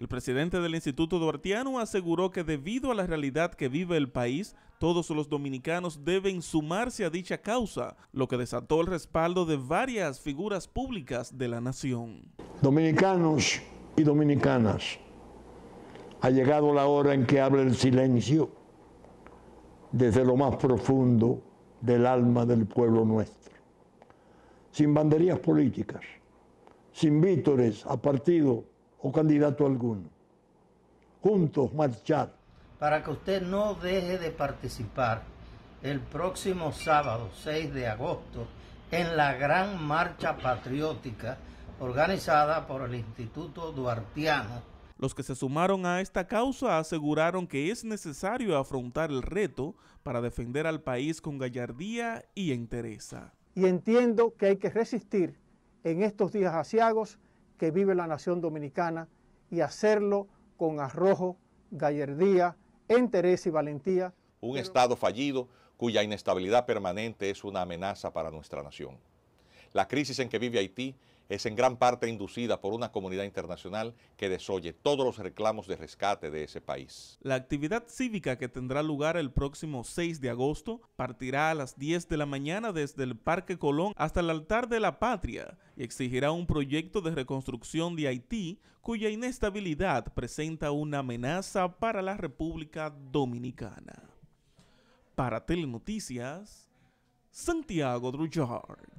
El presidente del Instituto Duartiano aseguró que debido a la realidad que vive el país, todos los dominicanos deben sumarse a dicha causa, lo que desató el respaldo de varias figuras públicas de la nación. Dominicanos y dominicanas, ha llegado la hora en que habla el silencio desde lo más profundo del alma del pueblo nuestro, sin banderías políticas, sin vítores a partido o candidato alguno. Juntos marchar. Para que usted no deje de participar el próximo sábado 6 de agosto en la gran marcha patriótica organizada por el Instituto Duartiano. Los que se sumaron a esta causa aseguraron que es necesario afrontar el reto para defender al país con gallardía y entereza. Y entiendo que hay que resistir en estos días asiagos que vive la nación dominicana y hacerlo con arrojo, gallardía, interés y valentía. Un Estado fallido cuya inestabilidad permanente es una amenaza para nuestra nación. La crisis en que vive Haití es en gran parte inducida por una comunidad internacional que desoye todos los reclamos de rescate de ese país. La actividad cívica que tendrá lugar el próximo 6 de agosto partirá a las 10 de la mañana desde el Parque Colón hasta el altar de la patria y exigirá un proyecto de reconstrucción de Haití cuya inestabilidad presenta una amenaza para la República Dominicana. Para Telenoticias, Santiago Drujard.